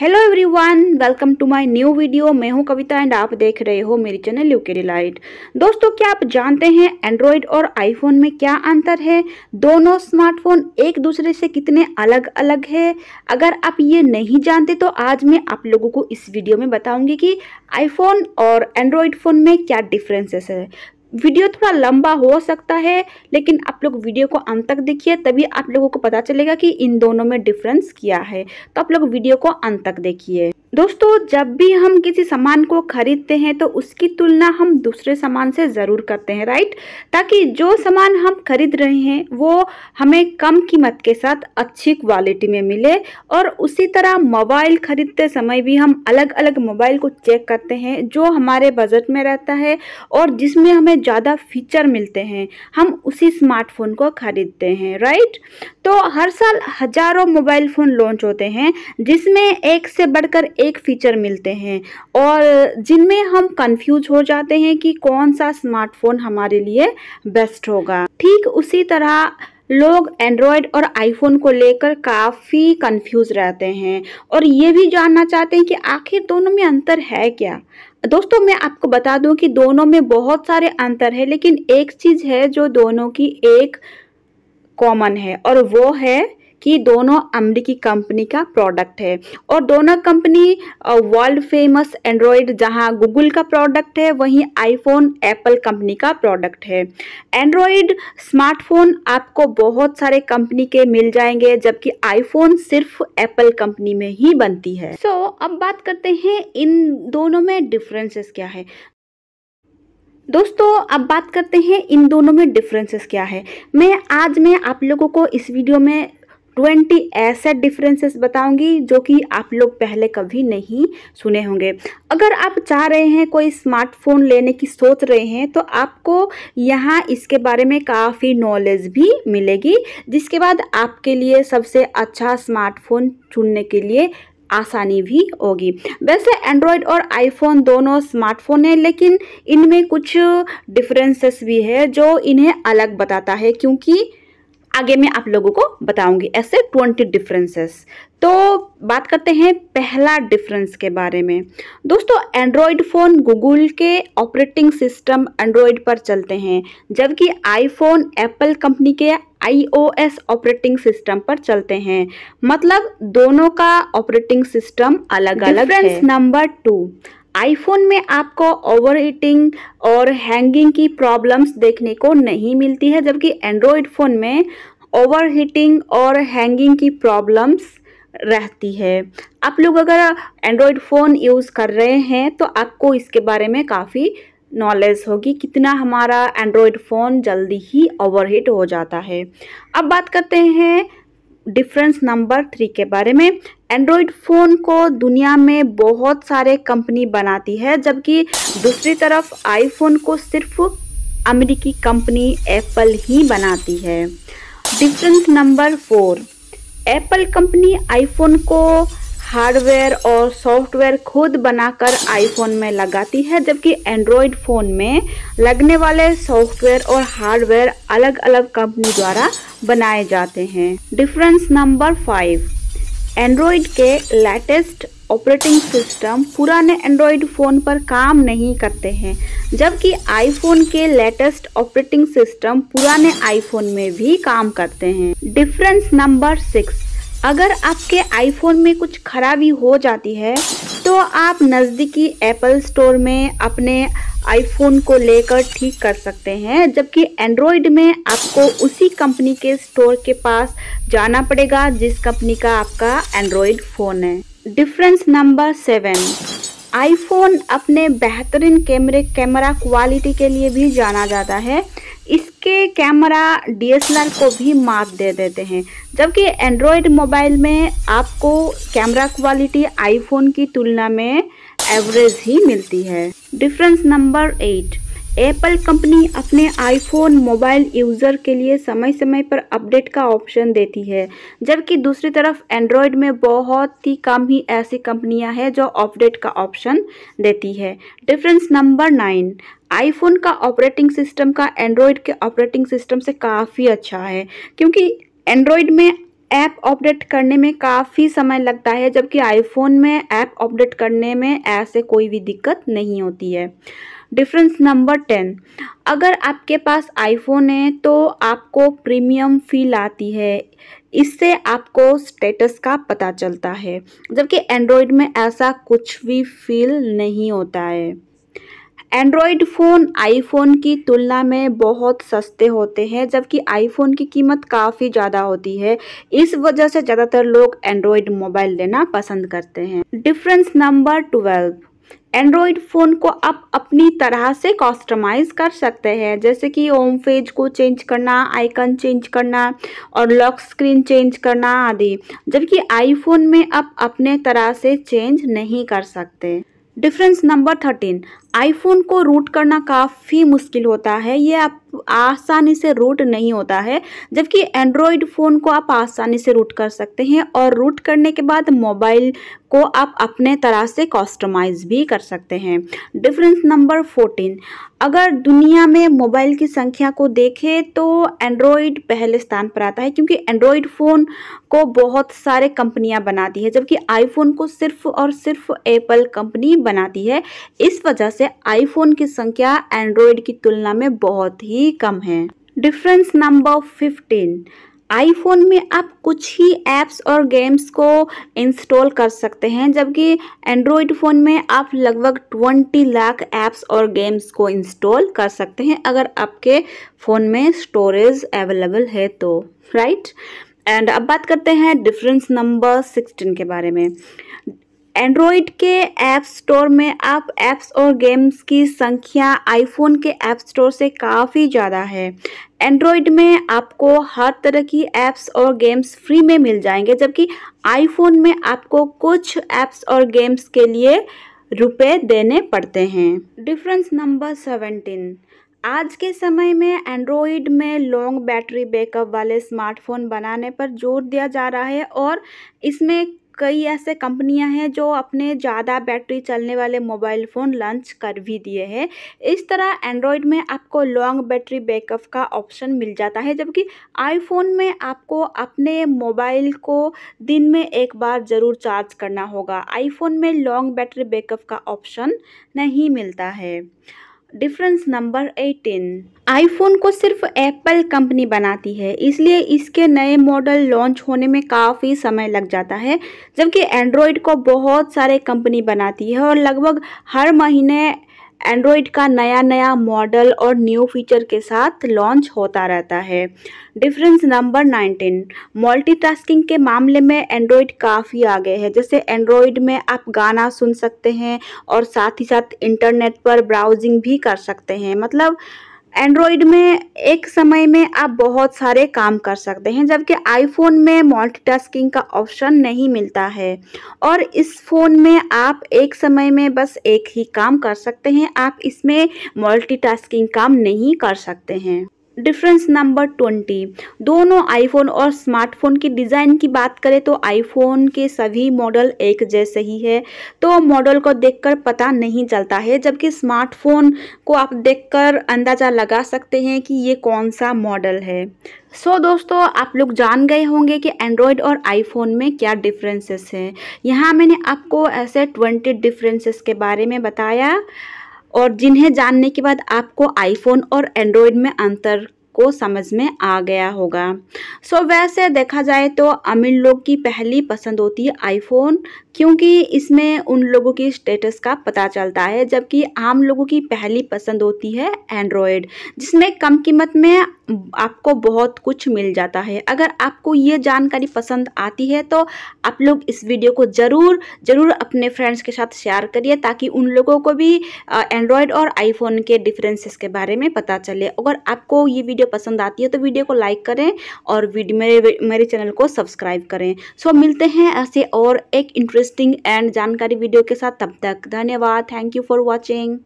Hello everyone welcome to my new video मैं हूं कविता and आप देख रहे हो मेरी चैनल यू के डिलाइट दोस्तों क्या आप जानते हैं एंड्रॉयड और आईफोन में क्या अंतर है दोनों स्मार्टफोन एक दूसरे से कितने अलग अलग है अगर आप ये नहीं जानते तो आज मैं आप लोगों को इस वीडियो में बताऊंगी कि आईफोन और एंड्रॉयड फ़ोन में क्या डिफरेंसेस है वीडियो थोड़ा लंबा हो सकता है लेकिन आप लोग वीडियो को अंत तक देखिए तभी आप लोगों को पता चलेगा कि इन दोनों में डिफरेंस क्या है तो आप लोग वीडियो को अंत तक देखिए दोस्तों जब भी हम किसी सामान को खरीदते हैं तो उसकी तुलना हम दूसरे सामान से ज़रूर करते हैं राइट ताकि जो सामान हम खरीद रहे हैं वो हमें कम कीमत के साथ अच्छी क्वालिटी में मिले और उसी तरह मोबाइल खरीदते समय भी हम अलग अलग मोबाइल को चेक करते हैं जो हमारे बजट में रहता है और जिसमें हमें ज़्यादा फीचर मिलते हैं हम उसी स्मार्टफोन को खरीदते हैं राइट तो हर साल हज़ारों मोबाइल फ़ोन लॉन्च होते हैं जिसमें एक से बढ़कर एक फ़ीचर मिलते हैं और जिनमें हम कंफ्यूज हो जाते हैं कि कौन सा स्मार्टफोन हमारे लिए बेस्ट होगा ठीक उसी तरह लोग एंड्रॉयड और आईफोन को लेकर काफ़ी कंफ्यूज रहते हैं और ये भी जानना चाहते हैं कि आखिर दोनों में अंतर है क्या दोस्तों मैं आपको बता दूं कि दोनों में बहुत सारे अंतर है लेकिन एक चीज़ है जो दोनों की एक कॉमन है और वो है कि दोनों अमेरिकी कंपनी का प्रोडक्ट है और दोनों कंपनी वर्ल्ड फेमस एंड्रॉयड जहां गूगल का प्रोडक्ट है वहीं आईफोन एप्पल कंपनी का प्रोडक्ट है एंड्रॉयड स्मार्टफोन आपको बहुत सारे कंपनी के मिल जाएंगे जबकि आईफोन सिर्फ एप्पल कंपनी में ही बनती है सो so, अब बात करते हैं इन दोनों में डिफरेंसेस क्या है दोस्तों अब बात करते हैं इन दोनों में डिफरेंसेस क्या है मैं आज मैं आप लोगों को इस वीडियो में ट्वेंटी ऐसे डिफरेंसेस बताऊंगी जो कि आप लोग पहले कभी नहीं सुने होंगे अगर आप चाह रहे हैं कोई स्मार्टफोन लेने की सोच रहे हैं तो आपको यहाँ इसके बारे में काफ़ी नॉलेज भी मिलेगी जिसके बाद आपके लिए सबसे अच्छा स्मार्टफोन चुनने के लिए आसानी भी होगी वैसे एंड्रॉयड और आईफोन दोनों स्मार्टफोन हैं लेकिन इनमें कुछ डिफरेंसेस भी है जो इन्हें अलग बताता है क्योंकि आगे मैं आप लोगों को बताऊंगी ऐसे ट्वेंटी डिफरेंसेस तो बात करते हैं पहला डिफरेंस के बारे में दोस्तों एंड्रॉयड फ़ोन गूगल के ऑपरेटिंग सिस्टम एंड्रॉयड पर चलते हैं जबकि आईफोन एप्पल कंपनी के आईओएस ऑपरेटिंग सिस्टम पर चलते हैं मतलब दोनों का ऑपरेटिंग सिस्टम अलग अलग डिफरेंस नंबर टू आईफोन में आपको ओवर हीटिंग और हैंगिंग की प्रॉब्लम्स देखने को नहीं मिलती है जबकि एंड्रॉयड फ़ोन में ओवर हीटिंग और हैंगिंग की प्रॉब्लम्स रहती है आप लोग अगर एंड्रॉयड फ़ोन यूज़ कर रहे हैं तो आपको इसके बारे में काफ़ी नॉलेज होगी कितना हमारा एंड्रॉयड फ़ोन जल्दी ही ओवरहीट हो जाता है अब बात करते हैं डिफरेंस नंबर थ्री के बारे में एंड्रॉयड फ़ोन को दुनिया में बहुत सारे कंपनी बनाती है जबकि दूसरी तरफ आईफोन को सिर्फ अमेरिकी कंपनी एप्पल ही बनाती है difference number four Apple company iPhone को हार्डवेयर और सॉफ्टवेयर खुद बनाकर आईफोन में लगाती है जबकि एंड्रॉयड फ़ोन में लगने वाले सॉफ्टवेयर और हार्डवेयर अलग अलग कंपनी द्वारा बनाए जाते हैं डिफरेंस नंबर फाइव एंड्रॉयड के लेटेस्ट ऑपरेटिंग सिस्टम पुराने एंड्रॉयड फ़ोन पर काम नहीं करते हैं जबकि आईफोन के लेटेस्ट ऑपरेटिंग सिस्टम पुराने आईफोन में भी काम करते हैं डिफरेंस नंबर सिक्स अगर आपके आईफोन में कुछ खराबी हो जाती है तो आप नज़दीकी एप्पल स्टोर में अपने आईफोन को लेकर ठीक कर सकते हैं जबकि एंड्रॉयड में आपको उसी कंपनी के स्टोर के पास जाना पड़ेगा जिस कंपनी का आपका एंड्रॉयड फ़ोन है डिफरेंस नंबर सेवन आईफोन अपने बेहतरीन कैमरे कैमरा क्वालिटी के लिए भी जाना जाता है इसके कैमरा डीएसएलआर को भी मात दे देते हैं जबकि एंड्रॉयड मोबाइल में आपको कैमरा क्वालिटी आईफोन की तुलना में एवरेज ही मिलती है difference number eight Apple company अपने आईफोन मोबाइल यूज़र के लिए समय समय पर अपडेट का ऑप्शन देती है जबकि दूसरी तरफ एंड्रॉयड में बहुत ही कम ही ऐसी कंपनियां हैं जो अपडेट का ऑप्शन देती है डिफरेंस नंबर नाइन आईफोन का ऑपरेटिंग सिस्टम का एंड्रॉयड के ऑपरेटिंग सिस्टम से काफ़ी अच्छा है क्योंकि एंड्रॉयड में ऐप अपडेट करने में काफ़ी समय लगता है जबकि आईफोन में ऐप अपडेट करने में ऐसे कोई भी दिक्कत नहीं होती है डिफरेंस नंबर टेन अगर आपके पास आईफोन है तो आपको प्रीमियम फील आती है इससे आपको स्टेटस का पता चलता है जबकि एंड्रॉयड में ऐसा कुछ भी फील नहीं होता है एंड्रॉयड फ़ोन आईफोन की तुलना में बहुत सस्ते होते हैं जबकि आईफोन की कीमत काफ़ी ज़्यादा होती है इस वजह से ज़्यादातर लोग एंड्रॉयड मोबाइल लेना पसंद करते हैं difference number twelve Android phone को आप अपनी तरह से कस्टमाइज कर सकते हैं जैसे कि होम पेज को चेंज करना आइकन चेंज करना और लॉक स्क्रीन चेंज करना आदि जबकि आईफोन में आप अपने तरह से चेंज नहीं कर सकते डिफरेंस नंबर थर्टीन आईफोन को रूट करना काफ़ी मुश्किल होता है ये आप आसानी से रूट नहीं होता है जबकि एंड्रॉयड फ़ोन को आप आसानी से रूट कर सकते हैं और रूट करने के बाद मोबाइल को आप अपने तरह से कॉस्टमाइज़ भी कर सकते हैं डिफरेंस नंबर फोर्टीन अगर दुनिया में मोबाइल की संख्या को देखें तो एंड्रॉयड पहले स्थान पर आता है क्योंकि एंड्रॉयड फ़ोन को बहुत सारे कंपनियां बनाती है जबकि आईफोन को सिर्फ और सिर्फ एप्पल कंपनी बनाती है इस वजह से से आईफोन की संख्या एंड्रॉयड की तुलना में बहुत ही कम है डिफरेंस नंबर फिफ्टीन आईफोन में आप कुछ ही ऐप्स और गेम्स को इंस्टॉल कर सकते हैं जबकि एंड्रॉयड फ़ोन में आप लगभग 20 लाख ऐप्स और गेम्स को इंस्टॉल कर सकते हैं अगर आपके फ़ोन में स्टोरेज अवेलेबल है तो राइट right? एंड अब बात करते हैं डिफरेंस नंबर सिक्सटीन के बारे में एंड्रॉयड के ऐप स्टोर में आप ऐप्स और गेम्स की संख्या आईफोन के ऐप स्टोर से काफ़ी ज़्यादा है एंड्रॉयड में आपको हर तरह की ऐप्स और गेम्स फ्री में मिल जाएंगे जबकि आईफोन में आपको कुछ ऐप्स और गेम्स के लिए रुपए देने पड़ते हैं डिफरेंस नंबर सेवेंटीन आज के समय में एंड्रॉयड में लॉन्ग बैटरी बैकअप वाले स्मार्टफोन बनाने पर जोर दिया जा रहा है और इसमें कई ऐसे कंपनियां हैं जो अपने ज़्यादा बैटरी चलने वाले मोबाइल फ़ोन लॉन्च कर भी दिए हैं इस तरह एंड्रॉयड में आपको लॉन्ग बैटरी बैकअप का ऑप्शन मिल जाता है जबकि आईफोन में आपको अपने मोबाइल को दिन में एक बार ज़रूर चार्ज करना होगा आईफोन में लॉन्ग बैटरी बैकअप का ऑप्शन नहीं मिलता है डिफरेंस नंबर एटीन आईफोन को सिर्फ एप्पल कंपनी बनाती है इसलिए इसके नए मॉडल लॉन्च होने में काफ़ी समय लग जाता है जबकि एंड्रॉयड को बहुत सारे कंपनी बनाती है और लगभग हर महीने एंड्रॉयड का नया नया मॉडल और न्यू फीचर के साथ लॉन्च होता रहता है डिफरेंस नंबर 19 मल्टीटास्किंग के मामले में एंड्रॉयड काफ़ी आगे है जैसे एंड्रॉयड में आप गाना सुन सकते हैं और साथ ही साथ इंटरनेट पर ब्राउजिंग भी कर सकते हैं मतलब एंड्रॉयड में एक समय में आप बहुत सारे काम कर सकते हैं जबकि आईफोन में मल्टीटास्किंग का ऑप्शन नहीं मिलता है और इस फ़ोन में आप एक समय में बस एक ही काम कर सकते हैं आप इसमें मल्टीटास्किंग काम नहीं कर सकते हैं डिफरेंस नंबर ट्वेंटी दोनों आईफोन और स्मार्टफोन की डिज़ाइन की बात करें तो आईफोन के सभी मॉडल एक जैसे ही है तो मॉडल को देखकर पता नहीं चलता है जबकि स्मार्टफोन को आप देखकर अंदाज़ा लगा सकते हैं कि ये कौन सा मॉडल है सो so, दोस्तों आप लोग जान गए होंगे कि एंड्रॉयड और आईफोन में क्या डिफरेंसेस हैं यहाँ मैंने आपको ऐसे ट्वेंटी डिफरेंसेस के बारे में बताया और जिन्हें जानने के बाद आपको आईफोन और एंड्रॉयड में अंतर को समझ में आ गया होगा सो so, वैसे देखा जाए तो अमीर लोग की पहली पसंद होती है आईफोन क्योंकि इसमें उन लोगों की स्टेटस का पता चलता है जबकि आम लोगों की पहली पसंद होती है एंड्रॉयड जिसमें कम कीमत में आपको बहुत कुछ मिल जाता है अगर आपको ये जानकारी पसंद आती है तो आप लोग इस वीडियो को ज़रूर ज़रूर अपने फ्रेंड्स के साथ शेयर करिए ताकि उन लोगों को भी एंड्रॉयड और आईफोन के डिफरेंसेस के बारे में पता चले अगर आपको ये वीडियो पसंद आती है तो वीडियो को लाइक करें और मेरे मेरे चैनल को सब्सक्राइब करें सो मिलते हैं ऐसे और एक इंटरेस्टिंग एंड जानकारी वीडियो के साथ तब तक धन्यवाद थैंक यू फॉर वॉचिंग